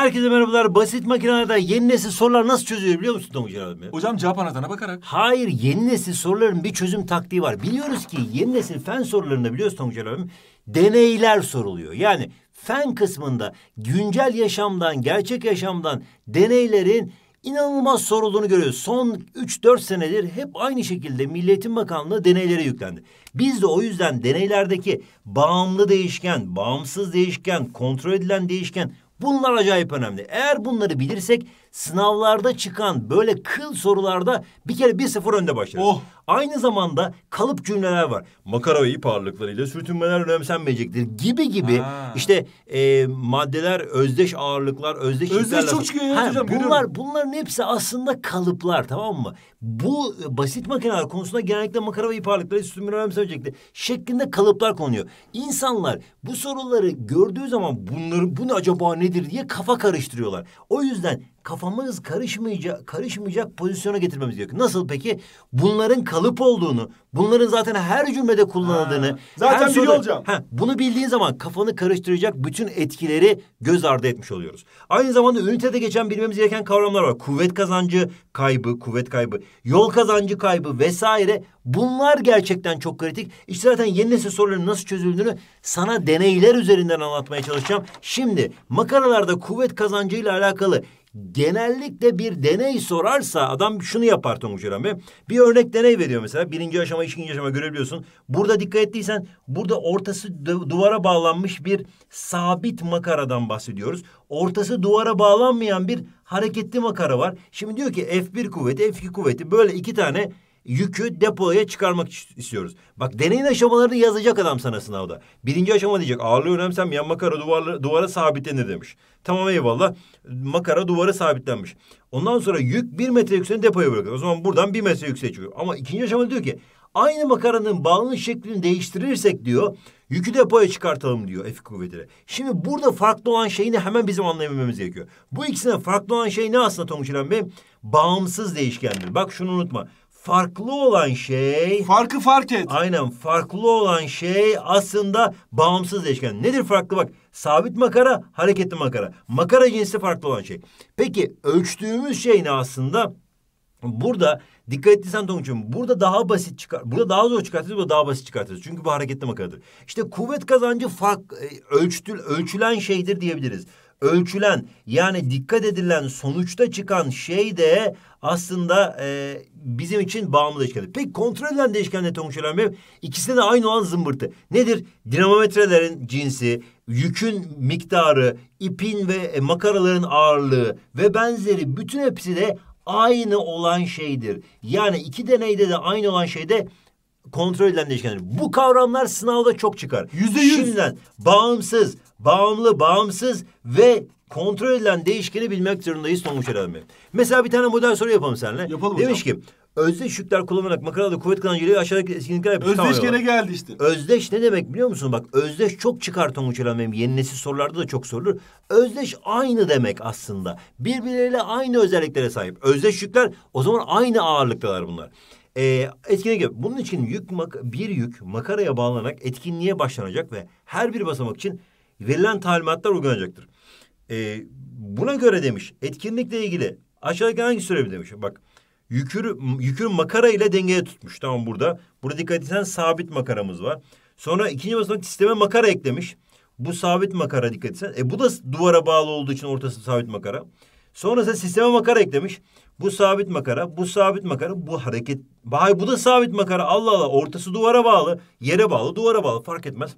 Herkese merhabalar. Basit makinelerde yeni nesil sorular nasıl çözülüyor biliyor musun Tonguç abi? Hocam cevap anahtarına bakarak. Hayır yeni nesil soruların bir çözüm taktiği var. Biliyoruz ki yeni nesil fen sorularında biliyorsun Tonguç abi deneyler soruluyor. Yani fen kısmında güncel yaşamdan, gerçek yaşamdan deneylerin inanılmaz sorulduğunu görüyoruz. Son 3-4 senedir hep aynı şekilde Milli Eğitim Bakanlığı deneylere yüklendi. Biz de o yüzden deneylerdeki bağımlı değişken, bağımsız değişken, kontrol edilen değişken Bunlar acayip önemli. Eğer bunları bilirsek sınavlarda çıkan böyle kıl sorularda bir kere bir sıfır önde başlarız. Oh. Aynı zamanda kalıp cümleler var. Makara ve ip ağırlıklarıyla sürtünmeler önemsenmeyecektir gibi gibi ha. işte e, maddeler, özdeş ağırlıklar, özdeş Özdeş çok çıkıyor ha, hocam. Bunlar, bunların hepsi aslında kalıplar tamam mı? Bu e, basit makineler konusunda genellikle makara ve ip ağırlıkları sürtünmeler önemsenmeyecektir şeklinde kalıplar konuyor. İnsanlar bu soruları gördüğü zaman bunları bu acaba nedir diye kafa karıştırıyorlar. O yüzden kafamız karışmayacak karışmayacak pozisyona getirmemiz gerekiyor. Nasıl peki? Bunların kalıp olduğunu, bunların zaten her cümlede kullanıldığını, ha, zaten biliyor soruda, olacağım. Heh, bunu bildiğin zaman kafanı karıştıracak bütün etkileri göz ardı etmiş oluyoruz. Aynı zamanda ünitede geçen bilmemiz gereken kavramlar var. Kuvvet kazancı kaybı, kuvvet kaybı, yol kazancı kaybı vesaire. Bunlar gerçekten çok kritik. İşte zaten yeni nesil soruların nasıl çözüldüğünü sana deneyler üzerinden anlatmaya çalışacağım. Şimdi makaralarda kuvvet kazancıyla alakalı genellikle bir deney sorarsa adam şunu yapar Tonguç Bey. Bir örnek deney veriyor mesela. Birinci aşama, ikinci aşama görebiliyorsun. Burada dikkat ettiysen burada ortası duvara bağlanmış bir sabit makaradan bahsediyoruz. Ortası duvara bağlanmayan bir hareketli makara var. Şimdi diyor ki F1 kuvveti, F2 kuvveti böyle iki tane yükü depoya çıkarmak istiyoruz. Bak deneyin aşamalarını yazacak adam sana sınavda. Birinci aşama diyecek ağırlığı yan makara duvara, duvara sabitlenir demiş. Tamam eyvallah makara duvara sabitlenmiş. Ondan sonra yük bir metre yükseğini depoya bırakıyor. O zaman buradan bir metre yükseğe çıkıyor. Ama ikinci aşama diyor ki aynı makaranın bağının şeklini değiştirirsek diyor yükü depoya çıkartalım diyor efik kuvvetine. Şimdi burada farklı olan şeyini hemen bizim anlayabilmemiz gerekiyor. Bu ikisine farklı olan şey ne aslında Tonguç İlhan Bey? Bağımsız değişkendir. Bak şunu unutma farklı olan şey... Farkı fark et. Aynen farklı olan şey aslında bağımsız değişken. Nedir farklı bak? Sabit makara, hareketli makara. Makara cinsi farklı olan şey. Peki ölçtüğümüz şey ne aslında? Burada dikkat ettiysen Tonguç'um burada daha basit çıkar. Burada daha zor çıkartırız, burada daha basit çıkartırız. Çünkü bu hareketli makaradır. İşte kuvvet kazancı fark e, ölçtül, ölçülen şeydir diyebiliriz ölçülen yani dikkat edilen sonuçta çıkan şey de aslında e, bizim için bağımlı değişkendir. Peki kontrol edilen değişken ne Tonguç Bey? İkisinde de aynı olan zımbırtı. Nedir? Dinamometrelerin cinsi, yükün miktarı, ipin ve e, makaraların ağırlığı ve benzeri bütün hepsi de aynı olan şeydir. Yani iki deneyde de aynı olan şey de kontrol edilen değişkenler. Bu kavramlar sınavda çok çıkar. Yüzde Şimdiden bağımsız, bağımlı, bağımsız ve kontrol edilen değişkeni bilmek zorundayız Tonguç Erhan Bey. Mesela bir tane model soru yapalım seninle. Yapalım Demiş hocam. ki özdeş yükler kullanarak makarada kuvvet kalan yeri aşağıdaki etkinlikler yapmış. Özdeş gene geldi işte. Özdeş ne demek biliyor musun? Bak özdeş çok çıkar Tonguç Erhan Bey'im. Yeni nesil sorularda da çok sorulur. Özdeş aynı demek aslında. Birbirleriyle aynı özelliklere sahip. Özdeş yükler o zaman aynı ağırlıktalar bunlar. Ee, etkinlik yap. Bunun için yük mak bir yük makaraya bağlanarak etkinliğe başlanacak ve her bir basamak için verilen talimatlar uygulanacaktır. E, buna göre demiş etkinlikle ilgili aşağıdaki hangi sürebi demiş. Bak yükürü, yükürü makara ile dengeye tutmuş. Tamam burada. Burada dikkat etsen sabit makaramız var. Sonra ikinci basamak sisteme makara eklemiş. Bu sabit makara dikkat etsen. E bu da duvara bağlı olduğu için ortası sabit makara. Sonrasında sisteme makara eklemiş. Bu sabit makara, bu sabit makara, bu hareket. Hay bu da sabit makara. Allah Allah ortası duvara bağlı, yere bağlı, duvara bağlı fark etmez.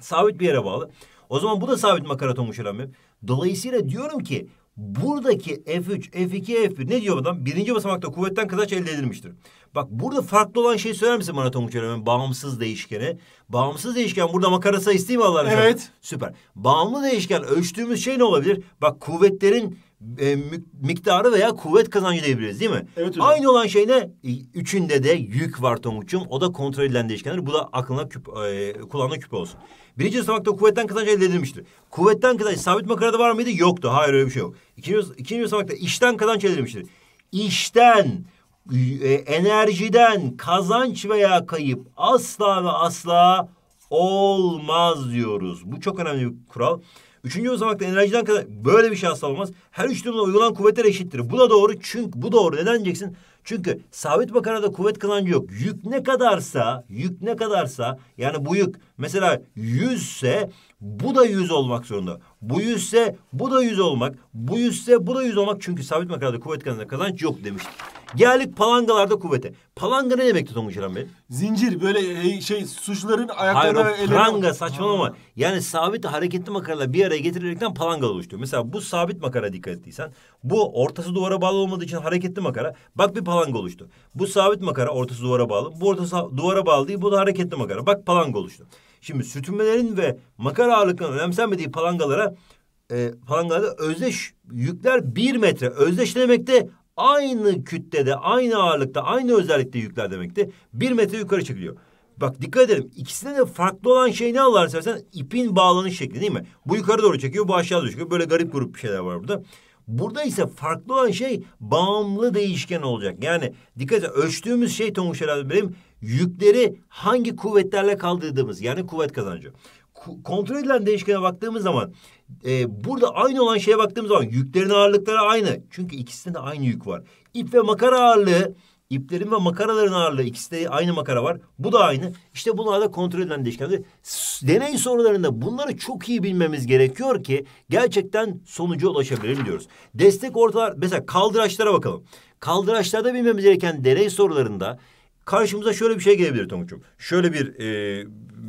Sabit bir yere bağlı. O zaman bu da sabit makaraton muşelamim. Dolayısıyla diyorum ki buradaki F3, F2, F1 ne diyor adam? Birinci basamakta kuvvetten kazanç elde edilmiştir. Bak burada farklı olan şey söyler misin bana Tonguç Bağımsız değişkeni. Bağımsız değişken burada makara sayısı değil mi Allah'ın Evet. Süper. Bağımlı değişken ölçtüğümüz şey ne olabilir? Bak kuvvetlerin e, miktarı veya kuvvet kazancı diyebiliriz değil mi? Evet hocam. Aynı olan şey ne? Üçünde de yük var Tonguç'um. O da kontrol edilen değişkenler. Bu da aklına küp, e, kulağına küp olsun. Birinci basamakta kuvvetten kazanç elde edilmiştir. Kuvvetten kazanç sabit makarada var mıydı? Yoktu. Hayır öyle bir şey yok. İkinci, ikinci basamakta işten kazanç elde edilmiştir. İşten, e, enerjiden kazanç veya kayıp asla ve asla olmaz diyoruz. Bu çok önemli bir kural. Üçüncü basamakta enerjiden kadar böyle bir şey asla olmaz. Her üç durumda uygulanan kuvvetler eşittir. Bu da doğru çünkü bu doğru. Neden diyeceksin? Çünkü sabit makarada kuvvet kılancı yok. Yük ne kadarsa, yük ne kadarsa yani bu yük mesela yüzse bu da yüz olmak zorunda. Bu yüzse bu da yüz olmak. Bu yüzse bu da yüz olmak. Çünkü sabit makarada kuvvet kanalında kazanç yok demiştik. Geldik palangalarda kuvvete. Palanga ne demekti Tonguç İlhan Bey? Zincir böyle e, şey suçların ayaklarına... Hayır o pranga saçmalama. Ha. Yani sabit hareketli makarayla bir araya getirilerekten palanga oluşturuyor. Mesela bu sabit makara dikkat ettiysen bu ortası duvara bağlı olmadığı için hareketli makara bak bir palanga oluştu. Bu sabit makara ortası duvara bağlı. Bu ortası duvara bağlı değil bu da hareketli makara. Bak palanga oluştu. Şimdi sürtünmelerin ve makara ağırlıklarının önemsenmediği palangalara e, palangalarda özdeş yükler bir metre. Özdeş demek de aynı kütlede, aynı ağırlıkta, aynı özellikte yükler demekti. Bir metre yukarı çekiliyor. Bak dikkat edelim. İkisinde de farklı olan şey ne Allah'ını seversen? ipin bağlanış şekli değil mi? Bu yukarı doğru çekiyor, bu aşağı doğru çekiyor. Böyle garip grup bir şeyler var burada. Burada ise farklı olan şey bağımlı değişken olacak. Yani dikkat edin ölçtüğümüz şey Tonguç herhalde benim yükleri hangi kuvvetlerle kaldırdığımız yani kuvvet kazancı. kontrol edilen değişkene baktığımız zaman e, burada aynı olan şeye baktığımız zaman yüklerin ağırlıkları aynı. Çünkü ikisinde de aynı yük var. İp ve makara ağırlığı iplerin ve makaraların ağırlığı ikisinde aynı makara var. Bu da aynı. İşte bunlar da kontrol edilen değişkenler. Deney sorularında bunları çok iyi bilmemiz gerekiyor ki gerçekten sonuca ulaşabilirim diyoruz. Destek ortalar mesela kaldıraçlara bakalım. Kaldıraçlarda bilmemiz gereken deney sorularında karşımıza şöyle bir şey gelebilir Tonguç'um. Şöyle bir e,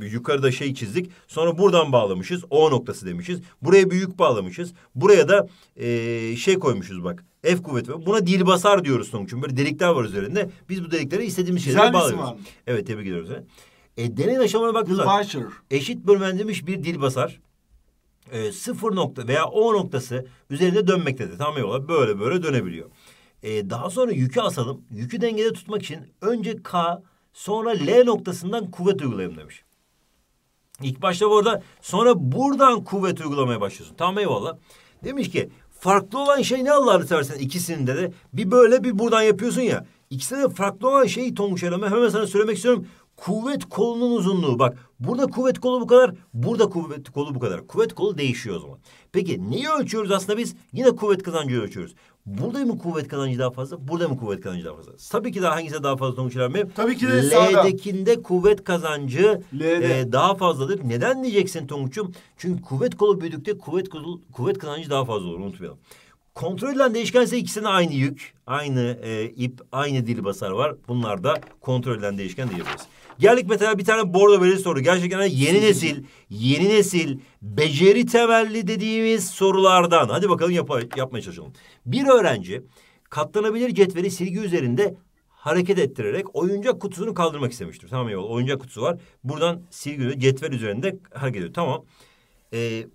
yukarıda şey çizdik. Sonra buradan bağlamışız. O noktası demişiz. Buraya büyük bağlamışız. Buraya da e, şey koymuşuz bak. F kuvveti. Buna dilbasar diyoruz Tonguç'um. Böyle delikler var üzerinde. Biz bu deliklere istediğimiz şeyleri bağlıyoruz. Var. Evet tebrik ediyoruz. He. E, deney aşamana baktığımız eşit bölmenlemiş bir dilbasar e, sıfır nokta veya o noktası üzerinde dönmektedir. Tam yola böyle böyle dönebiliyor. Ee, daha sonra yükü asalım. Yükü dengede tutmak için önce K sonra L noktasından kuvvet uygulayalım demiş. İlk başta bu arada sonra buradan kuvvet uygulamaya başlıyorsun. Tamam eyvallah. Demiş ki farklı olan şey ne Allah'ını seversen ikisinde de bir böyle bir buradan yapıyorsun ya. İkisinde de farklı olan şeyi Tonguç Elame hemen sana söylemek istiyorum. Kuvvet kolunun uzunluğu bak burada kuvvet kolu bu kadar burada kuvvet kolu bu kadar. Kuvvet kolu değişiyor o zaman. Peki neyi ölçüyoruz aslında biz? Yine kuvvet kazancı ölçüyoruz. Burada mı kuvvet kazancı daha fazla? Burada mı kuvvet kazancı daha fazla? Tabii ki daha hangisi daha fazla sonuç vermeyeyim. Tabii ki de sağda. L'dekinde kuvvet kazancı L'de. e, daha fazladır. Neden diyeceksin Tonguç'um? Çünkü kuvvet kolu büyüdükçe kuvvet kolu, kuvvet kazancı daha fazla olur unutmayalım. Kontrol edilen değişken ise ikisine aynı yük, aynı e, ip, aynı dil basar var. Bunlar da kontrol edilen değişken diyebiliriz. Geldik mesela bir tane bordo böyle soru. Gerçekten yeni nesil, yeni nesil beceri temelli dediğimiz sorulardan. Hadi bakalım yap yapmaya çalışalım. Bir öğrenci katlanabilir cetveli silgi üzerinde hareket ettirerek oyuncak kutusunu kaldırmak istemiştir. Tamam eyvallah oyuncak kutusu var. Buradan silgi cetvel üzerinde hareket ediyor. Tamam. Ee,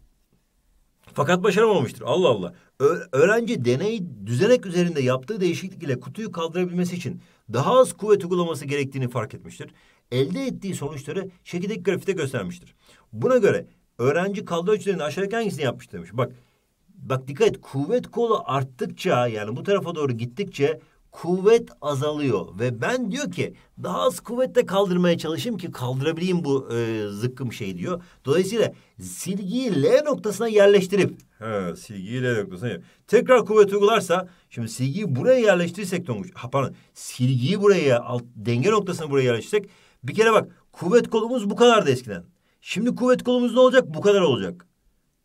fakat başaramamıştır. Allah Allah. Ö öğrenci deney düzenek üzerinde yaptığı değişiklik ile kutuyu kaldırabilmesi için daha az kuvvet uygulaması gerektiğini fark etmiştir elde ettiği sonuçları şekildeki grafikte göstermiştir. Buna göre öğrenci kaldı ölçülerini aşağıdaki hangisini yapmış demiş. Bak bak dikkat et kuvvet kolu arttıkça yani bu tarafa doğru gittikçe kuvvet azalıyor ve ben diyor ki daha az kuvvetle kaldırmaya çalışayım ki kaldırabileyim bu e, zıkkım şey diyor. Dolayısıyla silgiyi L noktasına yerleştirip he, silgiyi L noktasına tekrar kuvvet uygularsa şimdi silgiyi buraya yerleştirirsek Tonguç ha pardon silgiyi buraya alt denge noktasına buraya yerleştirsek bir kere bak kuvvet kolumuz bu kadardı eskiden. Şimdi kuvvet kolumuz ne olacak? Bu kadar olacak.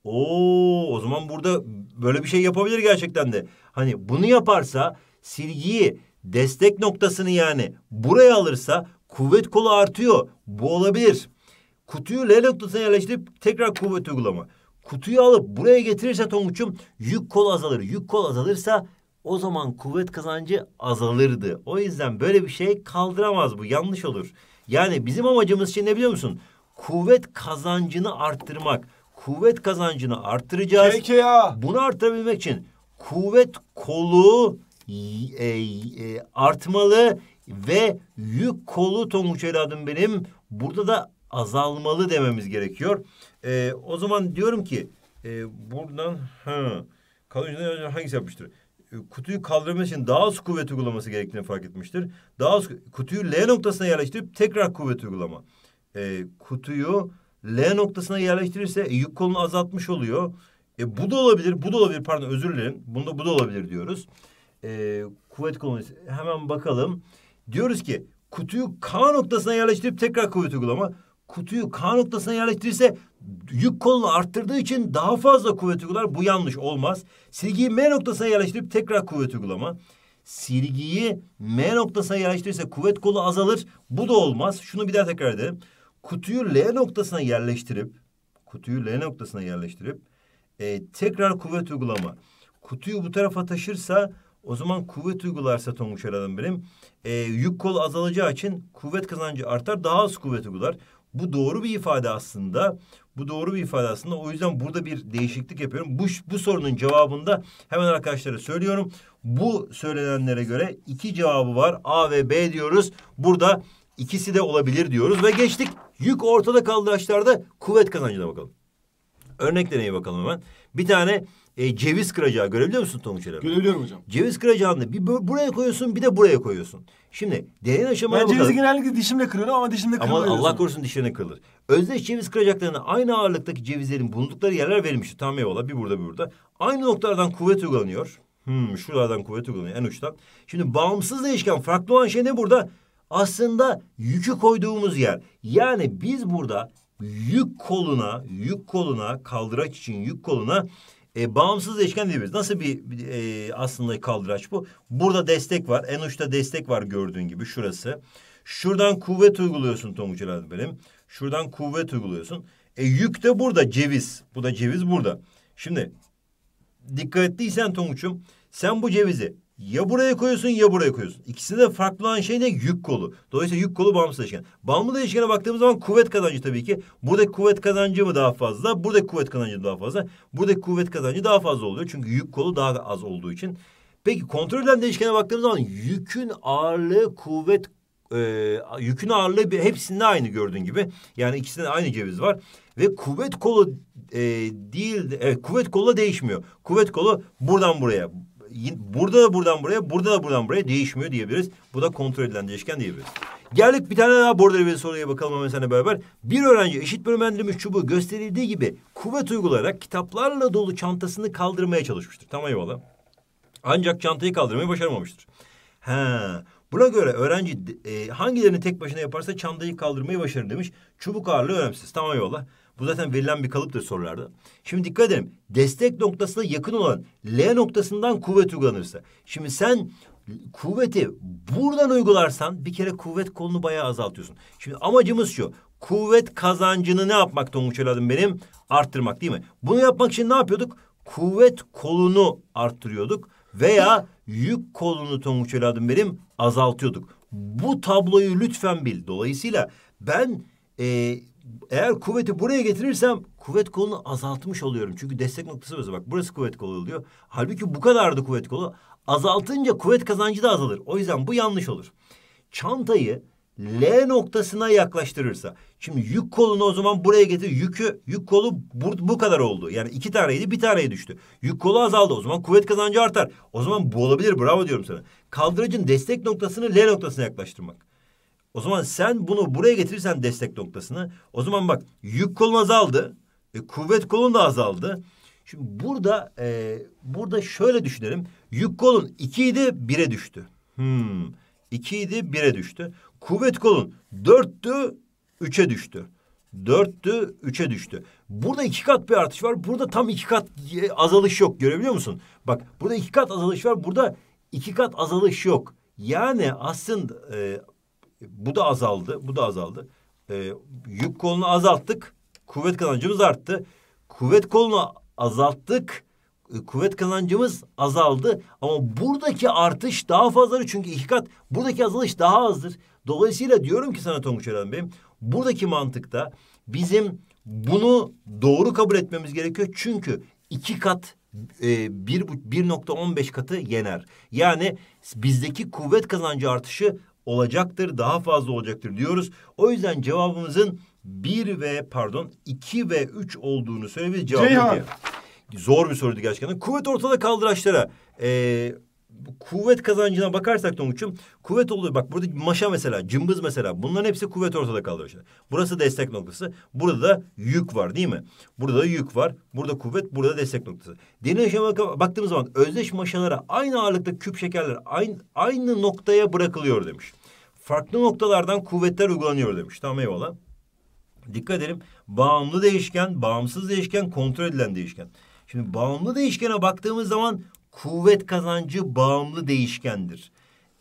Oo, o zaman burada böyle bir şey yapabilir gerçekten de. Hani bunu yaparsa silgiyi destek noktasını yani buraya alırsa kuvvet kolu artıyor. Bu olabilir. Kutuyu L noktasına yerleştirip tekrar kuvvet uygulama. Kutuyu alıp buraya getirirse Tonguç'um yük kol azalır. Yük kol azalırsa o zaman kuvvet kazancı azalırdı. O yüzden böyle bir şey kaldıramaz bu yanlış olur. Yani bizim amacımız şey ne biliyor musun? Kuvvet kazancını arttırmak. Kuvvet kazancını arttıracağız. Peki ya. Bunu arttırabilmek için kuvvet kolu e, e, artmalı ve yük kolu tonguç evladım benim burada da azalmalı dememiz gerekiyor. E, o zaman diyorum ki e, buradan ha, kalıcı hangisi yapmıştır? kutuyu kaldırmak için daha az kuvvet uygulaması gerektiğini fark etmiştir. Daha az kutuyu L noktasına yerleştirip tekrar kuvvet uygulama. E, kutuyu L noktasına yerleştirirse e, yük kolunu azaltmış oluyor. E, bu da olabilir, bu da olabilir pardon özür dilerim. Bunda bu da olabilir diyoruz. E, kuvvet kolonisi hemen bakalım. Diyoruz ki kutuyu K noktasına yerleştirip tekrar kuvvet uygulama. Kutuyu K noktasına yerleştirirse yük kolunu arttırdığı için daha fazla kuvvet uygular. Bu yanlış olmaz. Silgiyi M noktasına yerleştirip tekrar kuvvet uygulama. Silgiyi M noktasına yerleştirirse kuvvet kolu azalır. Bu da olmaz. Şunu bir daha tekrar edelim. Kutuyu L noktasına yerleştirip kutuyu L noktasına yerleştirip e, tekrar kuvvet uygulama. Kutuyu bu tarafa taşırsa o zaman kuvvet uygularsa Tonguç Eral'ın benim. e, yük kolu azalacağı için kuvvet kazancı artar daha az kuvvet uygular. Bu doğru bir ifade aslında. Bu doğru bir ifade aslında. O yüzden burada bir değişiklik yapıyorum. Bu, bu sorunun cevabında hemen arkadaşlara söylüyorum. Bu söylenenlere göre iki cevabı var. A ve B diyoruz. Burada ikisi de olabilir diyoruz ve geçtik. Yük ortada kaldı arkadaşlar da kuvvet kazancına bakalım. Örnek deneye bakalım hemen. Bir tane e, ceviz kıracağı görebiliyor musun Tonguç Erem? Görebiliyorum hocam. Ceviz kıracağını bir buraya koyuyorsun bir de buraya koyuyorsun. Şimdi deneyin aşamaya ben bakalım. Ben cevizi genellikle dişimle kırıyorum ama dişimle kırılıyor. Ama Allah korusun dişlerine kırılır. Özdeş ceviz kıracaklarına aynı ağırlıktaki cevizlerin bulundukları yerler verilmiş. Tam eyvallah bir burada bir burada. Aynı noktalardan kuvvet uygulanıyor. Hmm, şuralardan kuvvet uygulanıyor en uçtan. Şimdi bağımsız değişken farklı olan şey ne burada? Aslında yükü koyduğumuz yer. Yani biz burada yük koluna, yük koluna, kaldıraç için yük koluna e, bağımsız değişken diyebiliriz. Nasıl bir e, aslında kaldıraç bu? Burada destek var. En uçta destek var gördüğün gibi şurası. Şuradan kuvvet uyguluyorsun Tonguç Elad benim. Şuradan kuvvet uyguluyorsun. E yük de burada ceviz. Bu da ceviz burada. Şimdi dikkatliysen Tonguç'um sen bu cevizi ya buraya koyuyorsun ya buraya koyuyorsun. İkisinde de farklı olan şey ne? Yük kolu. Dolayısıyla yük kolu bağımsız değişken. Bağımlı değişkene baktığımız zaman kuvvet kazancı tabii ki. Buradaki kuvvet kazancı mı daha fazla? Buradaki kuvvet kazancı mı daha fazla? Buradaki kuvvet kazancı daha fazla oluyor. Çünkü yük kolu daha az olduğu için. Peki kontrol eden değişkene baktığımız zaman yükün ağırlığı kuvvet e, yükün ağırlığı hepsinde aynı gördüğün gibi. Yani ikisinde aynı ceviz var. Ve kuvvet kolu e, değil, e, kuvvet kolu değişmiyor. Kuvvet kolu buradan buraya, burada da buradan buraya, burada da buradan buraya değişmiyor diyebiliriz. Bu da kontrol edilen değişken diyebiliriz. Geldik bir tane daha border bir soruya bakalım hemen seninle beraber. Bir öğrenci eşit bölümlendirilmiş çubuğu gösterildiği gibi kuvvet uygulayarak kitaplarla dolu çantasını kaldırmaya çalışmıştır. Tamam eyvallah. Ancak çantayı kaldırmayı başaramamıştır. He, Buna göre öğrenci e, hangilerini tek başına yaparsa çantayı kaldırmayı başarır demiş. Çubuk ağırlığı önemsiz. Tamam eyvallah. Bu zaten verilen bir kalıptır sorularda. Şimdi dikkat edelim. Destek noktasına yakın olan L noktasından kuvvet uygulanırsa. Şimdi sen kuvveti buradan uygularsan bir kere kuvvet kolunu bayağı azaltıyorsun. Şimdi amacımız şu. Kuvvet kazancını ne yapmak Tonguç evladım benim? Arttırmak değil mi? Bunu yapmak için ne yapıyorduk? Kuvvet kolunu arttırıyorduk veya yük kolunu Tonguç evladım benim azaltıyorduk. Bu tabloyu lütfen bil. Dolayısıyla ben e, eğer kuvveti buraya getirirsem kuvvet kolunu azaltmış oluyorum. Çünkü destek noktası burası bak burası kuvvet kolu oluyor. Halbuki bu kadardı kuvvet kolu. Azaltınca kuvvet kazancı da azalır. O yüzden bu yanlış olur. Çantayı L noktasına yaklaştırırsa. Şimdi yük kolunu o zaman buraya getir. Yükü, yük kolu bu, bu kadar oldu. Yani iki taneydi bir taneye düştü. Yük kolu azaldı. O zaman kuvvet kazancı artar. O zaman bu olabilir. Bravo diyorum sana. Kaldıracın destek noktasını L noktasına yaklaştırmak. O zaman sen bunu buraya getirirsen destek noktasını o zaman bak yük kolun azaldı. E, kuvvet kolun da azaldı. Şimdi burada e, burada şöyle düşünelim. Yük kolun iki idi bire düştü. Hmm. İki idi bire düştü. Kuvvet kolun dörttü üçe düştü. Dörttü üçe düştü. Burada iki kat bir artış var. Burada tam iki kat e, azalış yok. Görebiliyor musun? Bak burada iki kat azalış var. Burada iki kat azalış yok. Yani aslında e, bu da azaldı, bu da azaldı. E, yük kolunu azalttık, kuvvet kazancımız arttı. Kuvvet kolunu azalttık, e, kuvvet kazancımız azaldı. Ama buradaki artış daha fazladır çünkü iki kat, buradaki azalış daha azdır. Dolayısıyla diyorum ki sana Tonguç Eren Bey'im, buradaki mantıkta bizim bunu doğru kabul etmemiz gerekiyor. Çünkü iki kat e, bir, 1.15 katı yener. Yani bizdeki kuvvet kazancı artışı olacaktır, daha fazla olacaktır diyoruz. O yüzden cevabımızın bir ve pardon iki ve üç olduğunu söyleyebiliriz. Cevap Zor bir soruydu gerçekten. Kuvvet ortada kaldıraçlara. Ee, kuvvet kazancına bakarsak Tonguç'um kuvvet oluyor. Bak burada maşa mesela, cımbız mesela bunların hepsi kuvvet ortada kalıyor. Işte. Burası destek noktası. Burada da yük var değil mi? Burada da yük var. Burada kuvvet, burada destek noktası. Derin aşamaya baktığımız zaman özdeş maşalara aynı ağırlıkta küp şekerler aynı, aynı noktaya bırakılıyor demiş. Farklı noktalardan kuvvetler uygulanıyor demiş. Tamam eyvallah. Dikkat edelim. Bağımlı değişken, bağımsız değişken, kontrol edilen değişken. Şimdi bağımlı değişkene baktığımız zaman kuvvet kazancı bağımlı değişkendir.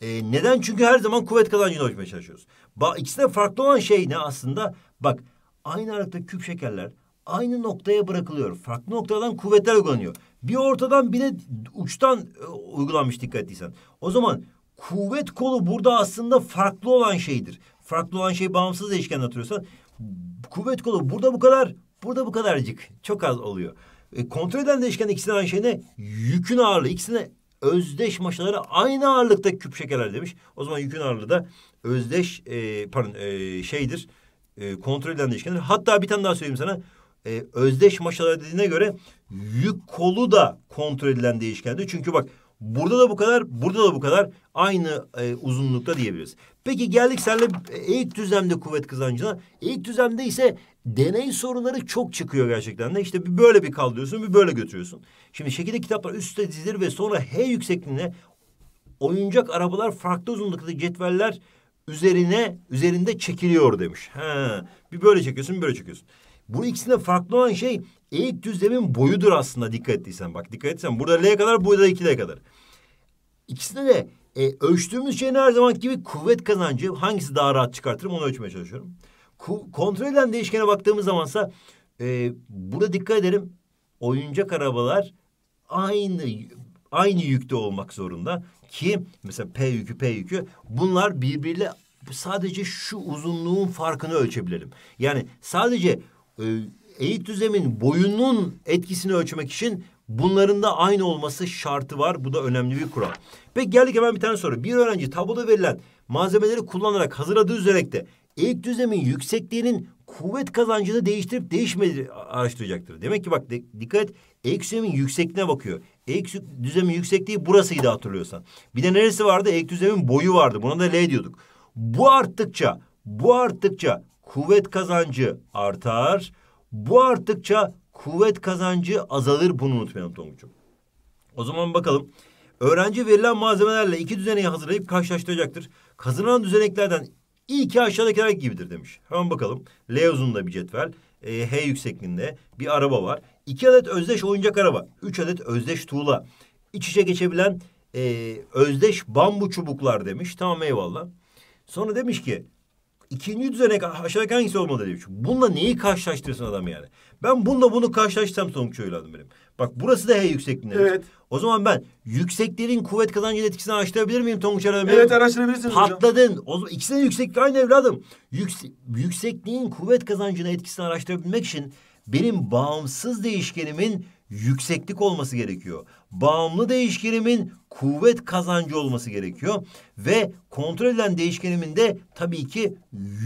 Ee, neden? Çünkü her zaman kuvvet kazancına ulaşmaya çalışıyoruz. Ba ikisinde farklı olan şey ne aslında? Bak aynı aralıkta küp şekerler aynı noktaya bırakılıyor. Farklı noktadan kuvvetler uygulanıyor. Bir ortadan bir de uçtan e, uygulanmış dikkat ettiysen. O zaman kuvvet kolu burada aslında farklı olan şeydir. Farklı olan şey bağımsız değişken hatırlıyorsan kuvvet kolu burada bu kadar, burada bu kadarcık. Çok az oluyor. E, kontrol eden değişken ikisinin aynı şey ne? Yükün ağırlığı. İkisine özdeş maşaları aynı ağırlıkta küp şekerler demiş. O zaman yükün ağırlığı da özdeş e, pardon e, şeydir. E, kontrol eden değişkendir. Hatta bir tane daha söyleyeyim sana. E, özdeş maşalar dediğine göre yük kolu da kontrol edilen değişkendir. Çünkü bak burada da bu kadar, burada da bu kadar aynı e, uzunlukta diyebiliriz. Peki geldik seninle e, eğik düzlemde kuvvet kazancına. Eğik düzlemde ise deney soruları çok çıkıyor gerçekten de. İşte bir böyle bir kaldırıyorsun, bir böyle götürüyorsun. Şimdi şekilde kitaplar üstte dizilir ve sonra H yüksekliğine oyuncak arabalar farklı uzunlukta cetveller üzerine üzerinde çekiliyor demiş. Ha, bir böyle çekiyorsun, bir böyle çekiyorsun. Bu ikisinde farklı olan şey eğik düzlemin boyudur aslında dikkat ettiysen. Bak dikkat etsen burada L kadar, burada 2L kadar. İkisinde de e, ölçtüğümüz şeyin her zaman gibi kuvvet kazancı hangisi daha rahat çıkartırım onu ölçmeye çalışıyorum kontrol eden değişkene baktığımız zamansa e, burada dikkat ederim Oyuncak arabalar aynı aynı yükte olmak zorunda ki mesela P yükü P yükü bunlar birbiriyle sadece şu uzunluğun farkını ölçebilirim Yani sadece e, eğik düzemin boyunun etkisini ölçmek için bunların da aynı olması şartı var. Bu da önemli bir kural. Peki geldik hemen bir tane soru. Bir öğrenci tabloda verilen malzemeleri kullanarak hazırladığı üzere eğik düzlemin yüksekliğinin kuvvet kazancını değiştirip değişmediği araştıracaktır. Demek ki bak dikkat et eğik düzlemin yüksekliğine bakıyor. Eğik düzlemin yüksekliği burasıydı hatırlıyorsan. Bir de neresi vardı? Eğik düzlemin boyu vardı. Buna da L diyorduk. Bu arttıkça, bu arttıkça kuvvet kazancı artar. Bu arttıkça kuvvet kazancı azalır. Bunu unutmayalım Tonguç'um. O zaman bakalım. Öğrenci verilen malzemelerle iki düzeneği hazırlayıp karşılaştıracaktır. Kazanan düzeneklerden İyi ki aşağıdakiler gibidir demiş. Hemen bakalım. L uzunluğunda bir cetvel. E, H yüksekliğinde bir araba var. İki adet özdeş oyuncak araba. Üç adet özdeş tuğla. İç içe geçebilen e, özdeş bambu çubuklar demiş. Tamam eyvallah. Sonra demiş ki İkinci düzenek aşağıdaki hangisi olmalı demiş. Bununla neyi karşılaştırsın adam yani? Ben bununla bunu karşılaştırsam sonuç öyle adım benim. Bak burası da H yüksekliğinde. Evet. O zaman ben yükseklerin kuvvet kazancı etkisini araştırabilir miyim Tonguç Aradın? Evet araştırabilirsiniz Patladın. hocam. O zaman ikisi de yükseklik aynı evladım. Yüksek, yüksekliğin kuvvet kazancına etkisini araştırabilmek için benim bağımsız değişkenimin yükseklik olması gerekiyor. Bağımlı değişkenimin kuvvet kazancı olması gerekiyor ve kontrol eden değişkenimin de tabii ki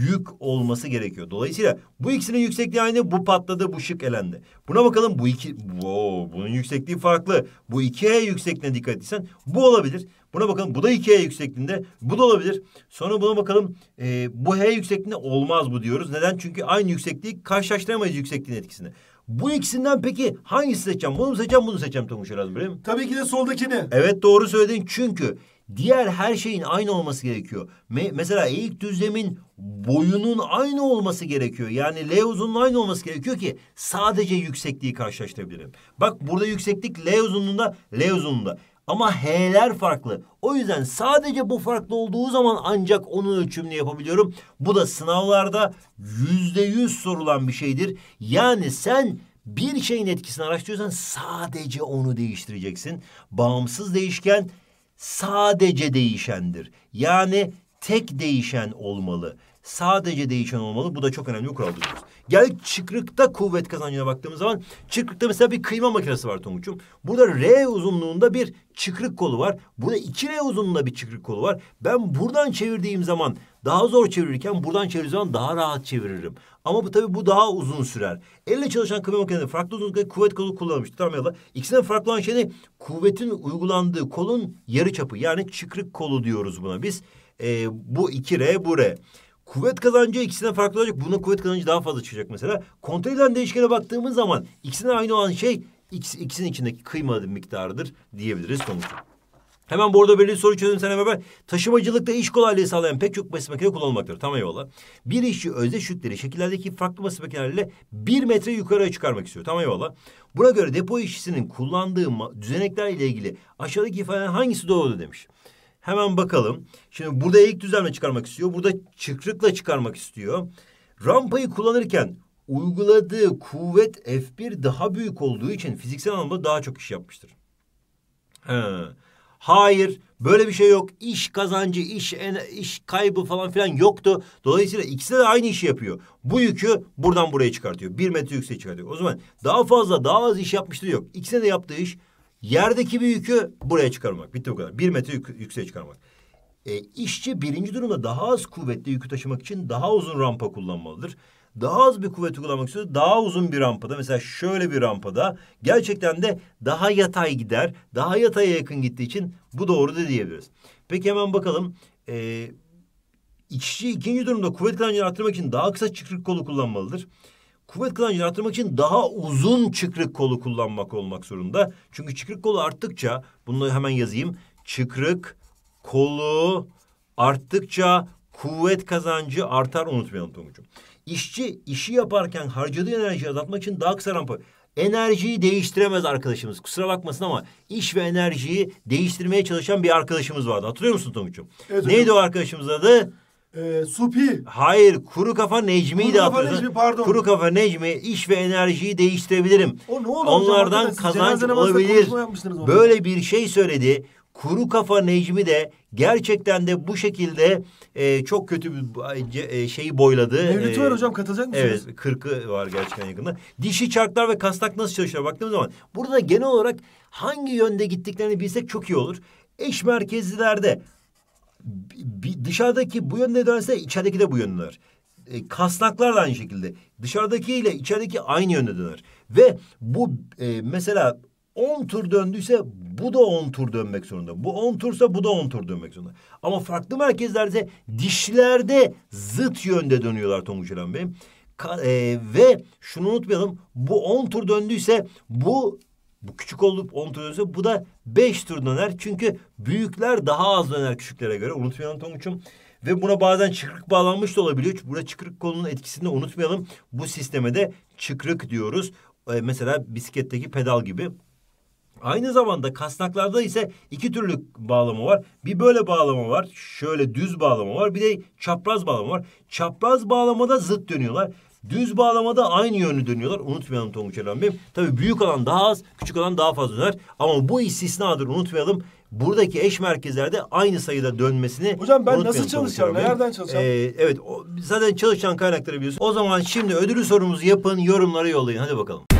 yük olması gerekiyor. Dolayısıyla bu ikisinin yüksekliği aynı, bu patladı, bu şık elendi. Buna bakalım bu iki, wow, bunun yüksekliği farklı. Bu iki E yüksekliğine dikkat etsen bu olabilir. Buna bakalım bu da iki E yüksekliğinde, bu da olabilir. Sonra buna bakalım e, bu H yüksekliğinde olmaz bu diyoruz. Neden? Çünkü aynı yüksekliği karşılaştıramayız yüksekliğin etkisini. Bu ikisinden peki hangisi seçeceğim? Bunu mu seçeceğim, bunu seçeceğim Tonguç Elaz Birim? Tabii ki de soldakini. Evet doğru söyledin çünkü diğer her şeyin aynı olması gerekiyor. Me mesela eğik düzlemin boyunun aynı olması gerekiyor. Yani L uzunluğunun aynı olması gerekiyor ki sadece yüksekliği karşılaştırabilirim. Bak burada yükseklik L uzunluğunda, L uzunluğunda. Ama H'ler farklı. O yüzden sadece bu farklı olduğu zaman ancak onun ölçümünü yapabiliyorum. Bu da sınavlarda yüzde yüz sorulan bir şeydir. Yani sen bir şeyin etkisini araştırıyorsan sadece onu değiştireceksin. Bağımsız değişken sadece değişendir. Yani tek değişen olmalı. Sadece değişen olmalı. Bu da çok önemli bir kuraldır. Gel çıkrıkta kuvvet kazancına baktığımız zaman çıkrıkta mesela bir kıyma makinesi var Tonguç'um. Burada R uzunluğunda bir çıkrık kolu var. Burada iki R uzunluğunda bir çıkrık kolu var. Ben buradan çevirdiğim zaman daha zor çevirirken buradan çevirdiğim zaman daha rahat çeviririm. Ama bu tabii bu daha uzun sürer. Elle çalışan kıyma makinesinde farklı uzunlukta kuvvet kolu kullanılmıştır. Tamam ya da ikisinden farklı olan şey ne? Kuvvetin uygulandığı kolun yarı çapı yani çıkrık kolu diyoruz buna biz. Ee, bu iki R bu R. Kuvvet kazancı ikisine farklı olacak. Bunun kuvvet kazancı daha fazla çıkacak mesela. Kontrol eden değişkene baktığımız zaman ikisine aynı olan şey ikisinin içindeki kıyma miktarıdır diyebiliriz sonuçta. Hemen burada belli bir soru çözüm sana beraber taşımacılıkta iş kolaylığı sağlayan pek çok basit makine kullanılmaktadır. Tamam eyvallah. Bir işçi özdeş yükleri şekillerdeki farklı basit makinelerle bir metre yukarıya çıkarmak istiyor. Tamam eyvallah. Buna göre depo işçisinin kullandığı düzenekler ile ilgili aşağıdaki ifadenin hangisi doğru demiş. Hemen bakalım. Şimdi burada eğik düzlemle çıkarmak istiyor. Burada çıkrıkla çıkarmak istiyor. Rampayı kullanırken uyguladığı kuvvet F1 daha büyük olduğu için fiziksel anlamda daha çok iş yapmıştır. He. Hayır böyle bir şey yok. İş kazancı, iş, en, iş kaybı falan filan yoktu. Dolayısıyla ikisi de aynı işi yapıyor. Bu yükü buradan buraya çıkartıyor. Bir metre yükseğe çıkartıyor. O zaman daha fazla daha az iş yapmıştır yok. İkisine de yaptığı iş Yerdeki bir yükü buraya çıkarmak. Bitti bu kadar. Bir metre yük, yükseğe çıkarmak. E, işçi birinci durumda daha az kuvvetli yükü taşımak için daha uzun rampa kullanmalıdır. Daha az bir kuvvet kullanmak istiyorsa daha uzun bir rampada mesela şöyle bir rampada gerçekten de daha yatay gider. Daha yataya yakın gittiği için bu doğru da diyebiliriz. Peki hemen bakalım. E, işçi ikinci durumda kuvvet kazancını arttırmak için daha kısa çıkrık kolu kullanmalıdır kuvvet kazancı arttırmak için daha uzun çıkrık kolu kullanmak olmak zorunda. Çünkü çıkrık kolu arttıkça, bunu hemen yazayım. Çıkrık kolu arttıkça kuvvet kazancı artar unutmayalım Tonguç'um. İşçi işi yaparken harcadığı enerjiyi azaltmak için daha kısa rampa... Enerjiyi değiştiremez arkadaşımız. Kusura bakmasın ama iş ve enerjiyi değiştirmeye çalışan bir arkadaşımız vardı. Hatırlıyor musun Tonguç'um? Evet, Neydi o arkadaşımız adı? e, Supi. Hayır kuru kafa Necmi'yi de kafa Necmi, pardon. Kuru kafa Necmi iş ve enerjiyi değiştirebilirim. O ne oldu Onlardan hocam, kazanç olabilir. Böyle bir şey söyledi. Kuru kafa Necmi de gerçekten de bu şekilde e, çok kötü bir e, e şeyi boyladı. Mevlüt'ü var e, hocam katılacak mısınız? Evet kırkı var gerçekten yakında. Dişi çarklar ve kastak nasıl çalışıyor baktığımız zaman. Burada genel olarak hangi yönde gittiklerini bilsek çok iyi olur. Eş merkezlilerde dışarıdaki bu yönde dönerse içerideki de bu yönde döner. E, kasnaklar da aynı şekilde. Dışarıdaki ile içerideki aynı yönde döner. Ve bu e, mesela 10 tur döndüyse bu da 10 tur dönmek zorunda. Bu 10 tursa bu da 10 tur dönmek zorunda. Ama farklı merkezlerde dişlerde zıt yönde dönüyorlar Tonguç Eren Bey. Ka e, ve şunu unutmayalım bu 10 tur döndüyse bu bu küçük olup 10 dönüyorsa bu da 5 tur döner. Çünkü büyükler daha az döner küçüklere göre. Unutmayalım Tonguç'um. Ve buna bazen çıkrık bağlanmış da olabiliyor. çünkü Burada çıkrık kolunun etkisini unutmayalım. Bu sisteme de çıkrık diyoruz. Ee, mesela bisikletteki pedal gibi. Aynı zamanda kasnaklarda ise iki türlü bağlama var. Bir böyle bağlama var. Şöyle düz bağlama var. Bir de çapraz bağlama var. Çapraz bağlamada zıt dönüyorlar. Düz bağlamada aynı yönü dönüyorlar. Unutmayalım Tonguç Erhan Bey'im. Tabii büyük alan daha az, küçük alan daha fazla döner. Ama bu istisnadır unutmayalım. Buradaki eş merkezlerde aynı sayıda dönmesini Hocam ben nasıl çalışacağım? Nereden çalışacağım? Ee, evet o, zaten çalışan kaynakları biliyorsun. O zaman şimdi ödülü sorumuzu yapın, yorumlara yollayın. Hadi bakalım.